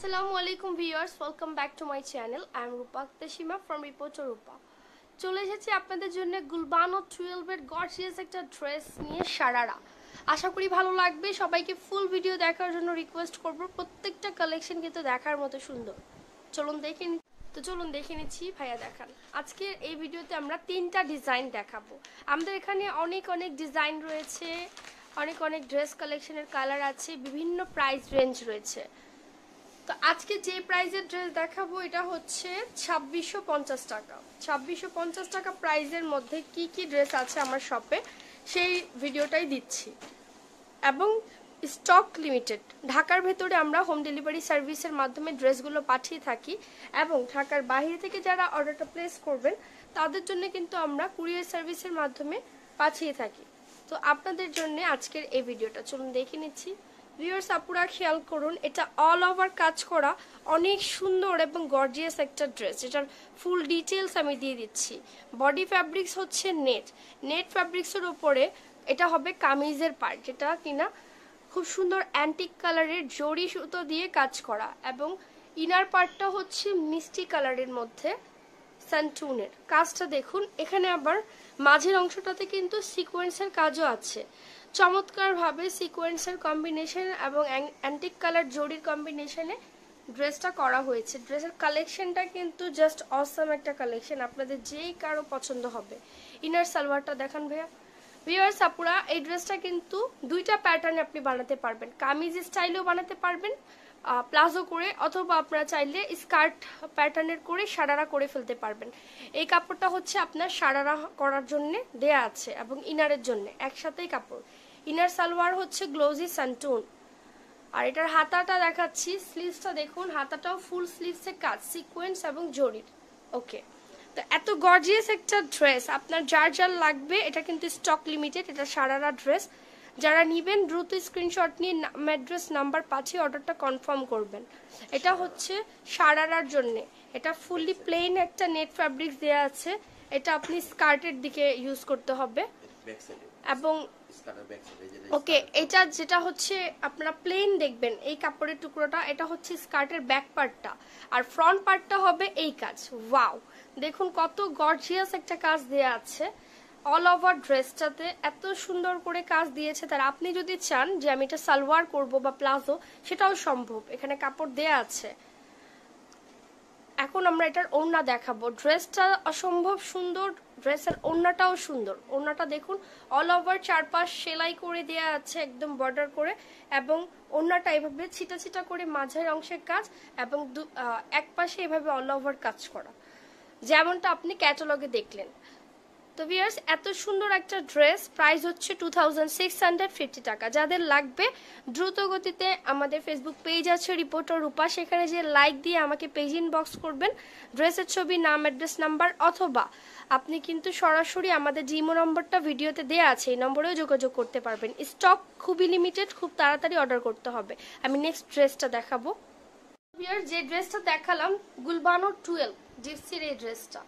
আসসালামু আলাইকুম viewers welcome back to my channel I am Rupa Tesima from reporter Rupa চলে এসেছি আপনাদের জন্য গুলবানো টুয়েলভের গর্জিয়াস একটা ড্রেস নিয়ে সারারা আশা করি ভালো লাগবে সবাইকে ফুল ভিডিও দেখার জন্য রিকোয়েস্ট করব প্রত্যেকটা কালেকশন কিন্তু দেখার মতো সুন্দর চলুন দেখে তো চলুন দেখে নিচ্ছি ভাইয়া দেখান আজকের এই ভিডিওতে আমরা তিনটা ডিজাইন দেখাবো আমাদের এখানে অনেক অনেক ডিজাইন রয়েছে অনেক অনেক ড্রেস কালেকশনের কালার আছে বিভিন্ন প্রাইস রেঞ্জ রয়েছে তো আজকে যে প্রাইজের ড্রেস দেখাবো এটা হচ্ছে ছাব্বিশশো পঞ্চাশ টাকা ছাব্বিশশো পঞ্চাশ টাকা প্রাইজের মধ্যে কি কি ড্রেস আছে আমার শপে সেই ভিডিওটাই দিচ্ছি এবং স্টক লিমিটেড ঢাকার ভেতরে আমরা হোম ডেলিভারি সার্ভিসের মাধ্যমে ড্রেসগুলো পাঠিয়ে থাকি এবং ঢাকার বাহিরে থেকে যারা অর্ডারটা প্লেস করবেন তাদের জন্য কিন্তু আমরা কুরিয়ার সার্ভিসের মাধ্যমে পাঠিয়ে থাকি তো আপনাদের জন্য আজকের এই ভিডিওটা চলুন দেখে নিচ্ছি ভিউয়ার্স আপুরা খেয়াল করুন এটা অল ওভার কাজ করা অনেক সুন্দর এবং গর্জিয়াস একটা ড্রেস এটার ফুল ডিটেলস আমি দিয়ে দিচ্ছি বডি ফ্যাব্রিক্স হচ্ছে নেট নেট ফ্যাব্রিক্সের ওপরে এটা হবে কামিজের পার্ট যেটা কিনা খুব সুন্দর অ্যান্টিক কালারের জরি সুতো দিয়ে কাজ করা এবং ইনার পার্টটা হচ্ছে মিষ্টি কালারের মধ্যে স্যান্টুনের কাজটা দেখুন এখানে আবার মাঝের অংশটাতে কিন্তু সিকোয়েন্সের কাজও আছে চমৎকারভাবে সিকোয়েন্সের কম্বিনেশন এবং অ্যান্টিক কালার জরির কম্বিনেশনে ড্রেসটা করা হয়েছে ড্রেসের কালেকশনটা কিন্তু জাস্ট অসাম একটা কালেকশন আপনাদের যেই কারো পছন্দ হবে ইনার সালোয়ারটা দেখান ভাইয়া ভিওয়ার সাপুরা এই ড্রেসটা কিন্তু দুইটা প্যাটার্নে আপনি বানাতে পারবেন কামিজ স্টাইলেও বানাতে পারবেন প্লাজো করে অথবা আপনারা চাইলে স্কার্ট প্যাটার্নের করে সারারা করে ফেলতে পারবেন এই কাপড়টা হচ্ছে আপনার সারারা করার জন্য দেয়া আছে এবং ইনারের জন্য একসাথেই কাপড় ইনার সালোয়ার হচ্ছে গ্লোজি স্যান্টুন আর এটার হাতাটা দেখাচ্ছি স্লিভসটা দেখুন হাতাটাও ফুল স্লিভসে কাজ সিকোয়েন্স এবং জরির ওকে তো এত গর্জিয়াস একটা ড্রেস আপনার যার যার লাগবে এটা কিন্তু স্টক লিমিটেড এটা সারারা ড্রেস যারা নিবেন দ্রুত স্ক্রিনশট নিয়ে অ্যাড্রেস নাম্বার পাঠিয়ে অর্ডারটা কনফার্ম করবেন এটা হচ্ছে সারারার জন্যে এটা ফুললি প্লেন একটা নেট ফ্যাব্রিক দেওয়া আছে এটা আপনি স্কার্টের দিকে ইউজ করতে হবে এবং ওকে এটা যেটা হচ্ছে আপনারা প্লেন দেখবেন এই কাপড়ের টুকরোটা এটা হচ্ছে স্কার্টের ব্যাক পার্টটা আর ফ্রন্ট পার্টটা হবে এই কাজ ওয়াও দেখুন কত গর্জিয়াস একটা কাজ দেয়া আছে অল ওভার ড্রেসটাতে এত সুন্দর করে কাজ দিয়েছে তার আপনি যদি চান যে আমি এটা সালোয়ার করব বা প্লাজো সেটাও সম্ভব এখানে কাপড় দেয়া আছে এখন আমরা এটার ওড়না দেখাবো ড্রেসটা অসম্ভব সুন্দর ড্রেসের ওড়নাটাও সুন্দর ওড়নাটা দেখুন অল ওভার চারপাশ সেলাই করে দেয়া আছে একদম বর্ডার করে এবং ওড়নাটা এভাবে ছিটা ছিটা করে মাঝের অংশের কাজ এবং এক পাশে এভাবে অল ওভার কাজ করা যেমনটা আপনি ক্যাটালগে দেখলেন তো ভিয়ার্স এত সুন্দর একটা ড্রেস প্রাইস হচ্ছে টু টাকা যাদের লাগবে দ্রুত গতিতে আমাদের ফেসবুক পেজ আছে রিপোর্টার রূপা সেখানে যে লাইক দিয়ে আমাকে পেজ ইনবক্স করবেন ড্রেসের ছবি নাম অ্যাড্রেস নাম্বার অথবা আপনি কিন্তু সরাসরি আমাদের জিমো নম্বরটা ভিডিওতে দেওয়া আছে এই নম্বরেও যোগাযোগ করতে পারবেন স্টক খুবই লিমিটেড খুব তাড়াতাড়ি অর্ডার করতে হবে আমি নেক্সট ড্রেসটা দেখাবো যে ড্রেসটা দেখালাম গুলবানো টুয়েলভ ডিপসির এই ড্রেসটা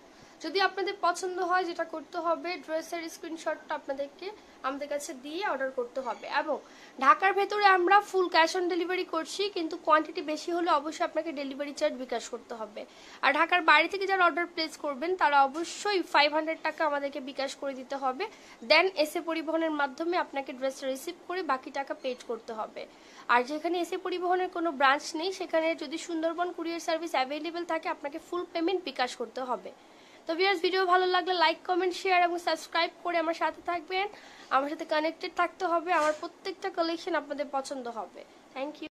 যদি আপনাদের পছন্দ হয় যেটা করতে হবে ড্রেসের স্ক্রিনশটটা আপনাদেরকে আমাদের কাছে দিয়ে অর্ডার করতে হবে এবং ঢাকার ভেতরে আমরা ফুল ক্যাশ অন ডেলিভারি করছি কিন্তু কোয়ান্টিটি বেশি হলে অবশ্যই আপনাকে ডেলিভারি চার্জ বিকাশ করতে হবে আর ঢাকার বাইরে থেকে যারা অর্ডার প্লেস করবেন তারা অবশ্যই ফাইভ হান্ড্রেড টাকা আমাদেরকে বিকাশ করে দিতে হবে দেন এসে পরিবহনের মাধ্যমে আপনাকে ড্রেসটা রিসিভ করে বাকি টাকা পেড করতে হবে আর যেখানে এসে পরিবহনের কোনো ব্রাঞ্চ নেই সেখানে যদি সুন্দরবন কুরিয়ার সার্ভিস অ্যাভেলেবেল থাকে আপনাকে ফুল পেমেন্ট বিকাশ করতে হবে তো ভিউয়ার্স ভিডিও ভালো লাগলে লাইক কমেন্ট শেয়ার এবং সাবস্ক্রাইব করে আমার সাথে থাকবেন আমার সাথে কানেক্টেড থাকতে হবে আমার প্রত্যেকটা কালেকশন আপনাদের পছন্দ হবে থ্যাংক ইউ